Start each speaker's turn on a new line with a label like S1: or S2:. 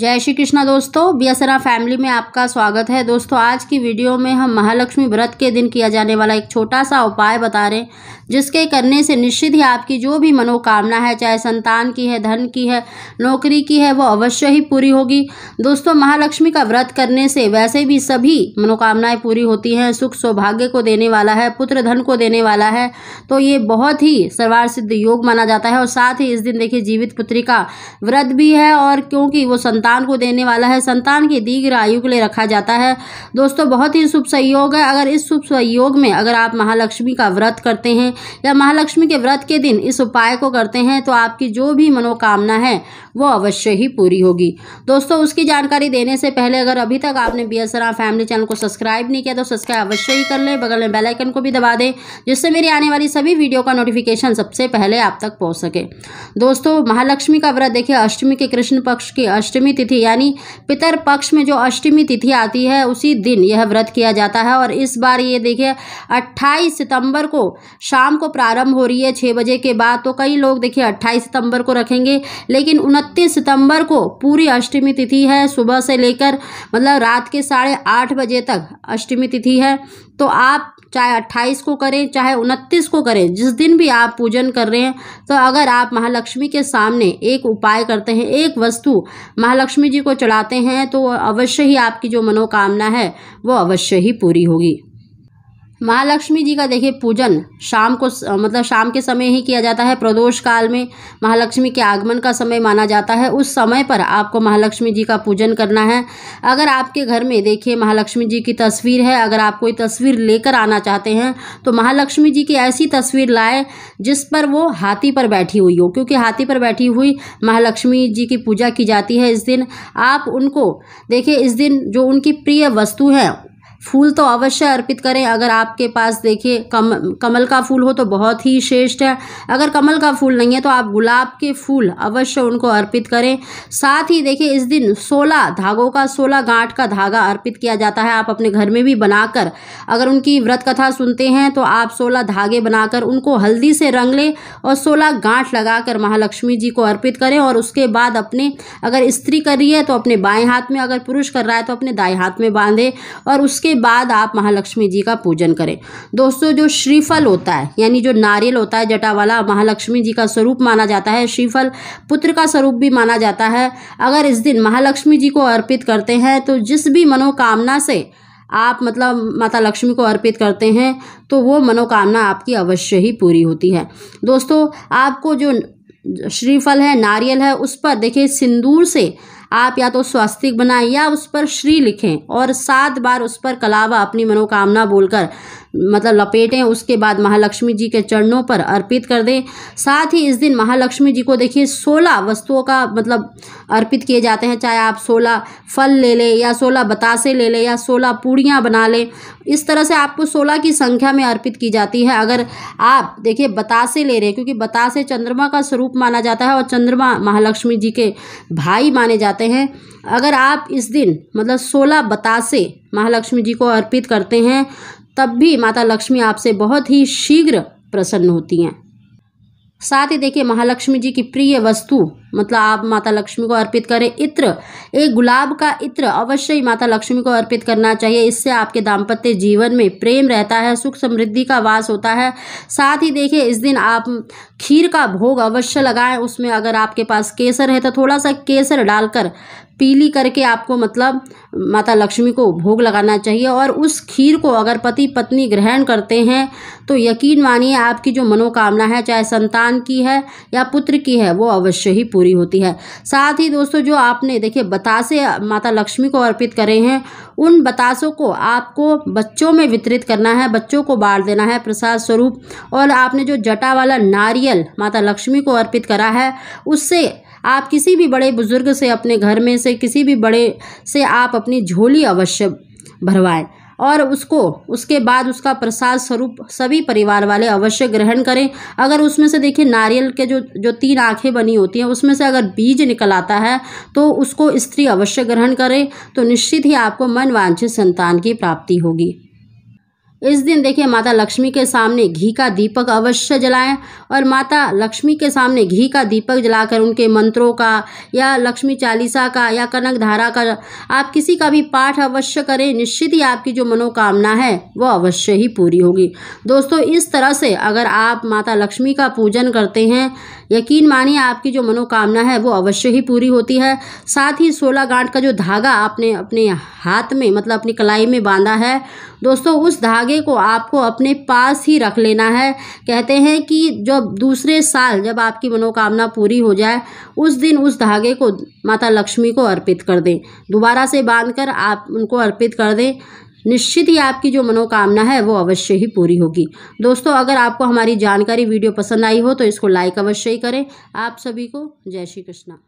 S1: जय श्री कृष्णा दोस्तों बियासरा फैमिली में आपका स्वागत है दोस्तों आज की वीडियो में हम महालक्ष्मी व्रत के दिन किया जाने वाला एक छोटा सा उपाय बता रहे हैं जिसके करने से निश्चित ही आपकी जो भी मनोकामना है चाहे संतान की है धन की है नौकरी की है वो अवश्य ही पूरी होगी दोस्तों महालक्ष्मी का व्रत करने से वैसे भी सभी मनोकामनाएँ पूरी होती हैं सुख सौभाग्य को देने वाला है पुत्र धन को देने वाला है तो ये बहुत ही सर्वार सिद्ध योग माना जाता है और साथ ही इस दिन देखिए जीवित पुत्री का व्रत भी है और क्योंकि वो संतान संतान को देने वाला है संतान की दीर्घ आयु के लिए रखा जाता है दोस्तों बहुत ही शुभ सहयोग है अगर इस शुभ सहयोग में अगर आप महालक्ष्मी का व्रत करते हैं या महालक्ष्मी के व्रत के दिन इस उपाय को करते हैं तो आपकी जो भी मनोकामना है वो अवश्य ही पूरी होगी दोस्तों उसकी जानकारी देने से पहले अगर अभी तक आपने बी फैमिली चैनल को सब्सक्राइब नहीं किया तो सब्सक्राइब अवश्य ही कर लें बगल में बेलाइकन को भी दबा दें जिससे मेरी आने वाली सभी वीडियो का नोटिफिकेशन सबसे पहले आप तक पहुँच सके दोस्तों महालक्ष्मी का व्रत देखिए अष्टमी के कृष्ण पक्ष की अष्टमी तिथि यानी पितर पक्ष में जो अष्टमी तिथि आती है उसी दिन यह व्रत किया जाता है और इस बार ये देखिए 28 सितंबर को शाम को प्रारंभ हो रही है छः बजे के बाद तो कई लोग देखिए 28 सितंबर को रखेंगे लेकिन 29 सितंबर को पूरी अष्टमी तिथि है सुबह से लेकर मतलब रात के साढ़े आठ बजे तक अष्टमी तिथि है तो आप चाहे 28 को करें चाहे 29 को करें जिस दिन भी आप पूजन कर रहे हैं तो अगर आप महालक्ष्मी के सामने एक उपाय करते हैं एक वस्तु महा महालक्ष्मी जी को चढ़ाते हैं तो अवश्य ही आपकी जो मनोकामना है वो अवश्य ही पूरी होगी महालक्ष्मी जी का देखिए पूजन शाम को मतलब शाम के समय ही किया जाता है प्रदोष काल में महालक्ष्मी के आगमन का समय माना जाता है उस समय पर आपको महालक्ष्मी जी का पूजन करना है अगर आपके घर में देखिए महालक्ष्मी जी की तस्वीर है अगर आप कोई तस्वीर लेकर आना चाहते हैं तो महालक्ष्मी जी की ऐसी तस्वीर लाए जिस पर वो हाथी पर बैठी हुई हो क्योंकि हाथी पर बैठी हुई महालक्ष्मी जी की पूजा की जाती है इस दिन आप उनको देखिए इस दिन जो उनकी प्रिय वस्तु हैं फूल तो अवश्य अर्पित करें अगर आपके पास देखिए कम कमल का फूल हो तो बहुत ही श्रेष्ठ है अगर कमल का फूल नहीं है तो आप गुलाब के फूल अवश्य उनको अर्पित करें साथ ही देखिए इस दिन सोलह धागों का सोलह गांठ का धागा अर्पित किया जाता है आप अपने घर में भी बनाकर अगर उनकी व्रत कथा सुनते हैं तो आप सोलह धागे बनाकर उनको हल्दी से रंग लें और सोलह गांठ लगाकर महालक्ष्मी जी को अर्पित करें और उसके बाद अपने अगर स्त्री कर रही है तो अपने बाएँ हाथ में अगर पुरुष कर रहा है तो अपने दाएँ हाथ में बांधे और उसके उसके बाद आप महालक्ष्मी जी का पूजन करें दोस्तों जो श्रीफल होता है यानी जो नारियल होता है जटा वाला महालक्ष्मी जी का स्वरूप माना जाता है श्रीफल पुत्र का स्वरूप भी माना जाता है अगर इस दिन महालक्ष्मी जी को अर्पित करते हैं तो जिस भी मनोकामना से आप मतलब माता लक्ष्मी को अर्पित करते हैं तो वो मनोकामना आपकी अवश्य ही पूरी होती है दोस्तों आपको जो श्रीफल है नारियल है उस पर देखिए सिंदूर से आप या तो स्वास्तिक बनाएं या उस पर श्री लिखें और सात बार उस पर कलावा अपनी मनोकामना बोलकर मतलब लपेटें उसके बाद महालक्ष्मी जी के चरणों पर अर्पित कर दें साथ ही इस दिन महालक्ष्मी जी को देखिए सोलह वस्तुओं का मतलब अर्पित किए जाते हैं चाहे आप सोलह फल ले लें या सोलह बतासे ले लें या सोलह पूड़ियाँ बना लें इस तरह से आपको सोलह की संख्या में अर्पित की जाती है अगर आप देखिए बतासे ले रहे हैं क्योंकि बतासे चंद्रमा का स्वरूप माना जाता है और चंद्रमा महालक्ष्मी जी के भाई माने जाते हैं अगर आप इस दिन मतलब सोलह बतासे महालक्ष्मी जी को अर्पित करते हैं तब भी माता लक्ष्मी आपसे बहुत ही शीघ्र प्रसन्न होती हैं साथ ही देखिए महालक्ष्मी जी की प्रिय वस्तु मतलब आप माता लक्ष्मी को अर्पित करें इत्र एक गुलाब का इत्र अवश्य ही माता लक्ष्मी को अर्पित करना चाहिए इससे आपके दाम्पत्य जीवन में प्रेम रहता है सुख समृद्धि का वास होता है साथ ही देखिए इस दिन आप खीर का भोग अवश्य लगाएं उसमें अगर आपके पास केसर है तो थोड़ा सा केसर डालकर पीली करके आपको मतलब माता लक्ष्मी को भोग लगाना चाहिए और उस खीर को अगर पति पत्नी ग्रहण करते हैं तो यकीन मानिए आपकी जो मनोकामना है चाहे संतान की है या पुत्र की है वो अवश्य ही पूरी होती है साथ ही दोस्तों जो आपने देखिए बतासे माता लक्ष्मी को अर्पित करे हैं उन बतासों को आपको बच्चों में वितरित करना है बच्चों को बांट देना है प्रसाद स्वरूप और आपने जो जटा वाला नारियल माता लक्ष्मी को अर्पित करा है उससे आप किसी भी बड़े बुज़ुर्ग से अपने घर में से किसी भी बड़े से आप अपनी झोली अवश्य भरवाएं और उसको उसके बाद उसका प्रसाद स्वरूप सभी परिवार वाले अवश्य ग्रहण करें अगर उसमें से देखिए नारियल के जो जो तीन आँखें बनी होती हैं उसमें से अगर बीज निकल आता है तो उसको स्त्री अवश्य ग्रहण करें तो निश्चित ही आपको मन वांछित संतान की प्राप्ति होगी इस दिन देखिए माता लक्ष्मी के सामने घी का दीपक अवश्य जलाएं और माता लक्ष्मी के सामने घी का दीपक जलाकर उनके मंत्रों का या लक्ष्मी चालीसा का या कनक धारा का आप किसी का भी पाठ अवश्य करें निश्चित ही आपकी जो मनोकामना है वो अवश्य ही पूरी होगी दोस्तों इस तरह से अगर आप माता लक्ष्मी का पूजन करते हैं यकीन मानिए आपकी जो मनोकामना है वो अवश्य ही पूरी होती है साथ ही सोलह गांठ का जो धागा आपने अपने हाथ में मतलब अपनी कलाई में बांधा है दोस्तों उस धागे को आपको अपने पास ही रख लेना है कहते हैं कि जब दूसरे साल जब आपकी मनोकामना पूरी हो जाए उस दिन उस धागे को माता लक्ष्मी को अर्पित कर दें दोबारा से बांध कर आप उनको अर्पित कर दें निश्चित ही आपकी जो मनोकामना है वो अवश्य ही पूरी होगी दोस्तों अगर आपको हमारी जानकारी वीडियो पसंद आई हो तो इसको लाइक अवश्य ही करें आप सभी को जय श्री कृष्णा